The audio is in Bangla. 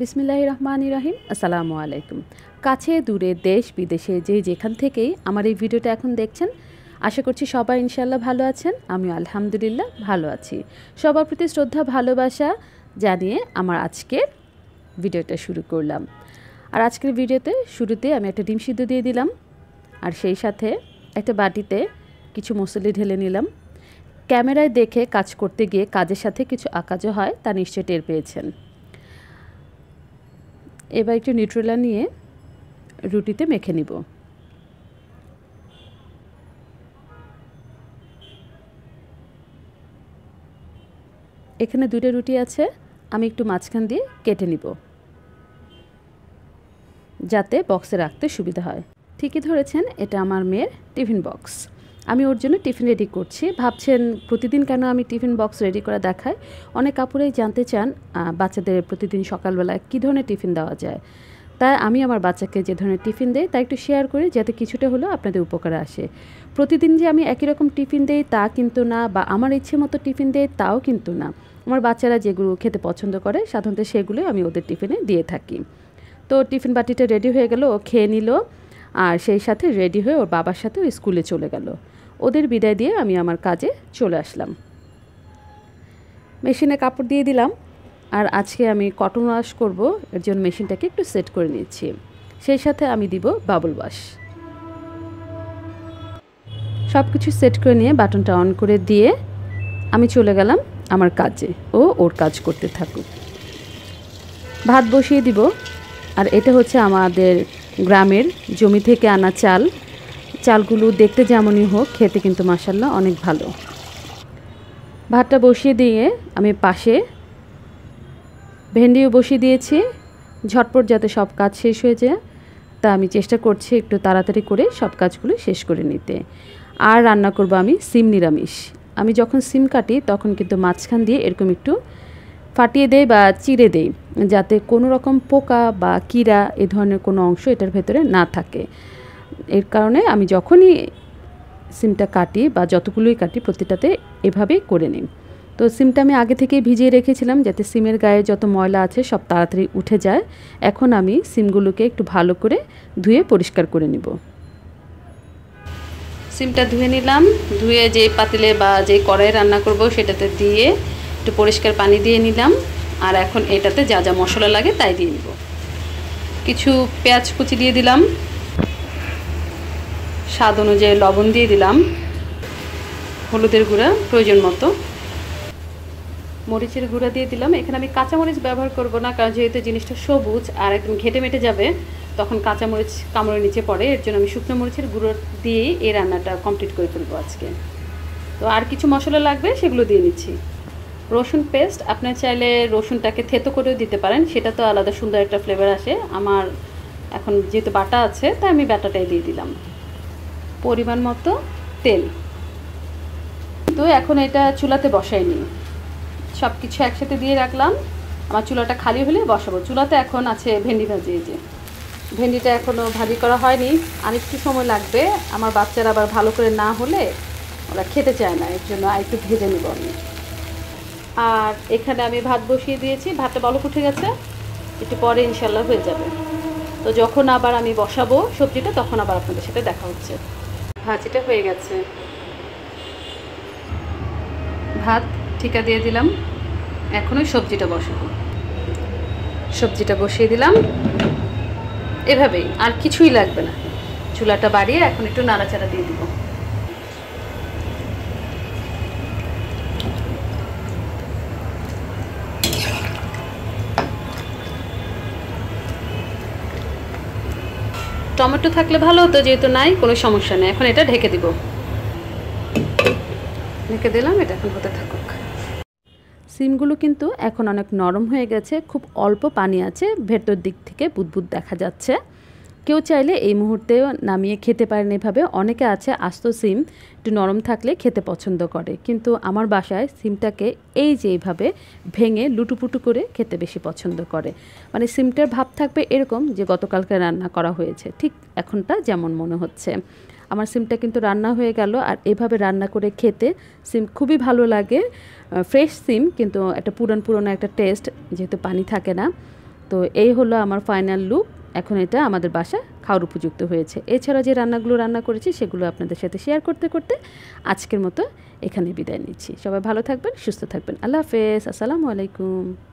বিসমিল্লাহ রহমান ইরাহিম আসসালামু আলাইকুম কাছে দূরে দেশ বিদেশে যে যেখান থেকেই আমার এই ভিডিওটা এখন দেখছেন আশা করছি সবাই ইনশাল্লাহ ভালো আছেন আমি আলহামদুলিল্লাহ ভালো আছি সবার প্রতি শ্রদ্ধা ভালোবাসা জানিয়ে আমার আজকের ভিডিওটা শুরু করলাম আর আজকের ভিডিওতে শুরুতে আমি একটা ডিম সিদ্ধ দিয়ে দিলাম আর সেই সাথে একটা বাটিতে কিছু মুসলি ঢেলে নিলাম ক্যামেরায় দেখে কাজ করতে গিয়ে কাজের সাথে কিছু আকাজও হয় তা নিশ্চয় টের পেয়েছেন এবার একটু নিউট্রেলা নিয়ে রুটিতে মেখে নিব এখানে দুইটা রুটি আছে আমি একটু মাঝখান দিয়ে কেটে নিব যাতে বক্সে রাখতে সুবিধা হয় ঠিকই ধরেছেন এটা আমার মেয়ের টিফিন বক্স আমি ওর জন্য টিফিন রেডি করছি ভাবছেন প্রতিদিন কেন আমি টিফিন বক্স রেডি করা দেখাই অনেক কাপড়েই জানতে চান বাচ্চাদের প্রতিদিন সকালবেলায় কী ধরনের টিফিন দেওয়া যায় তাই আমি আমার বাচ্চাকে যে ধরনের টিফিন দেই তা একটু শেয়ার করি যাতে কিছুটা হলেও আপনাদের উপকারে আসে প্রতিদিন যে আমি একই রকম টিফিন দেই তা কিন্তু না বা আমার ইচ্ছে মতো টিফিন দেয় তাও কিন্তু না আমার বাচ্চারা যেগুলো খেতে পছন্দ করে সাধারণত সেগুলোই আমি ওদের টিফিনে দিয়ে থাকি তো টিফিন বাটিটা রেডি হয়ে গেল ও খেয়ে নিল আর সেই সাথে রেডি হয়ে ওর বাবার সাথেও স্কুলে চলে গেল ওদের বিদায় দিয়ে আমি আমার কাজে চলে আসলাম মেশিনে কাপড় দিয়ে দিলাম আর আজকে আমি কটন ওয়াশ করব এর জন্য মেশিনটাকে একটু সেট করে নিচ্ছি সেই সাথে আমি দিব বাবল ওয়াশ সব কিছু সেট করে নিয়ে বাটনটা অন করে দিয়ে আমি চলে গেলাম আমার কাজে ও ওর কাজ করতে থাকুক ভাত বসিয়ে দিব আর এটা হচ্ছে আমাদের গ্রামের জমি থেকে আনা চাল চালগুলো দেখতে যেমনই হোক খেতে কিন্তু মাসাল্লাহ অনেক ভালো ভাতটা বসিয়ে দিয়ে আমি পাশে ভেন্ডিও বসিয়ে দিয়েছি ঝটপট যাতে সব কাজ শেষ হয়ে যায় তা আমি চেষ্টা করছি একটু তাড়াতাড়ি করে সব কাজগুলো শেষ করে নিতে আর রান্না করব আমি সিম নিরামিষ আমি যখন সিম কাটি তখন কিন্তু মাঝখান দিয়ে এরকম একটু ফাটিয়ে দেই বা চিড়ে দেই যাতে কোনো রকম পোকা বা কিরা এ ধরনের কোনো অংশ এটার ভেতরে না থাকে এর কারণে আমি যখনই সিমটা কাটি বা যতগুলোই কাটি প্রতিটাতে এভাবেই করে নিই তো সিমটা আমি আগে থেকেই ভিজিয়ে রেখেছিলাম যাতে সিমের গায়ে যত ময়লা আছে সব তাড়াতাড়ি উঠে যায় এখন আমি সিমগুলোকে একটু ভালো করে ধুয়ে পরিষ্কার করে নিব সিমটা ধুয়ে নিলাম ধুয়ে যে পাতিলে বা যে কড়াই রান্না করব সেটাতে দিয়ে একটু পরিষ্কার পানি দিয়ে নিলাম আর এখন এটাতে যা যা মশলা লাগে তাই দিয়ে নিব কিছু পেঁয়াজ কুচি দিয়ে দিলাম স্বাদ অনুযায়ী লবণ দিয়ে দিলাম হলুদের গুঁড়া প্রয়োজন মতো মরিচের গুঁড়া দিয়ে দিলাম এখানে আমি কাঁচামরিচ ব্যবহার করব না কারণ যেহেতু জিনিসটা সবুজ আর একদম ঘেটে মেটে যাবে তখন কাঁচামরিচ কামড়ের নিচে পড়ে এর জন্য আমি শুকনো মরিচের গুঁড়ো দিয়েই এই রান্নাটা কমপ্লিট করে ফেলবো আজকে তো আর কিছু মশলা লাগবে সেগুলো দিয়ে নিচ্ছি রসুন পেস্ট আপনার চাইলে রসুনটাকে থেতো করেও দিতে পারেন সেটা তো আলাদা সুন্দর একটা ফ্লেভার আসে আমার এখন যেহেতু বাটা আছে তাই আমি বাটাটাই দিয়ে দিলাম পরিমাণ মতো তেল তো এখন এটা চুলাতে বসাইনি সব কিছু একসাথে দিয়ে রাখলাম আমার চুলাটা খালি হলে বসাবো চুলাতে এখন আছে ভেন্ডি ভাজি যে ভেন্ডিটা এখনও ভাজি করা হয়নি আর একটু সময় লাগবে আমার বাচ্চারা আবার ভালো করে না হলে ওরা খেতে চায় না এর জন্য আর একটু ভেজে নেব আমি আর এখানে আমি ভাত বসিয়ে দিয়েছি ভাতটা বলক উঠে গেছে একটু পরে ইনশাল্লাহ হয়ে যাবে তো যখন আবার আমি বসাবো সবজিটা তখন আবার আপনাদের সাথে দেখা হচ্ছে ভাজিটা হয়ে গেছে ভাত ঠিকা দিয়ে দিলাম এখন ওই সবজিটা বসাবো সবজিটা বসিয়ে দিলাম এভাবেই আর কিছুই লাগবে না চুলাটা বাড়িয়ে এখন একটু নাড়াচাড়া দিয়ে দিব টমেটো থাকলে ভালো হতো যেহেতু নাই কোনো সমস্যা নেই এখন এটা ঢেকে দিব ঢেকে দিলাম এটা এখন হতে থাকুক সিমগুলো কিন্তু এখন অনেক নরম হয়ে গেছে খুব অল্প পানি আছে ভেতর দিক থেকে বুদবুদ দেখা যাচ্ছে কেউ চাইলে এই মুহূর্তে নামিয়ে খেতে পারেন এভাবে অনেকে আছে আস্ত সিম একটু নরম থাকলে খেতে পছন্দ করে কিন্তু আমার বাসায় সিমটাকে এই যে এইভাবে ভেঙে লুটুপুটু করে খেতে বেশি পছন্দ করে মানে সিমটার ভাব থাকবে এরকম যে গতকালকে রান্না করা হয়েছে ঠিক এখনটা যেমন মনে হচ্ছে আমার সিমটা কিন্তু রান্না হয়ে গেল আর এভাবে রান্না করে খেতে সিম খুবই ভালো লাগে ফ্রেশ সিম কিন্তু একটা পুরন পুরনো একটা টেস্ট যেহেতু পানি থাকে না তো এই হলো আমার ফাইনাল লুক এখন এটা আমাদের বাসা খাওয়ার উপযুক্ত হয়েছে এছাড়া যে রান্নাগুলো রান্না করেছি সেগুলো আপনাদের সাথে শেয়ার করতে করতে আজকের মতো এখানে বিদায় নিচ্ছি সবাই ভালো থাকবেন সুস্থ থাকবেন আল্লাহ হাফেজ আসসালামু আলাইকুম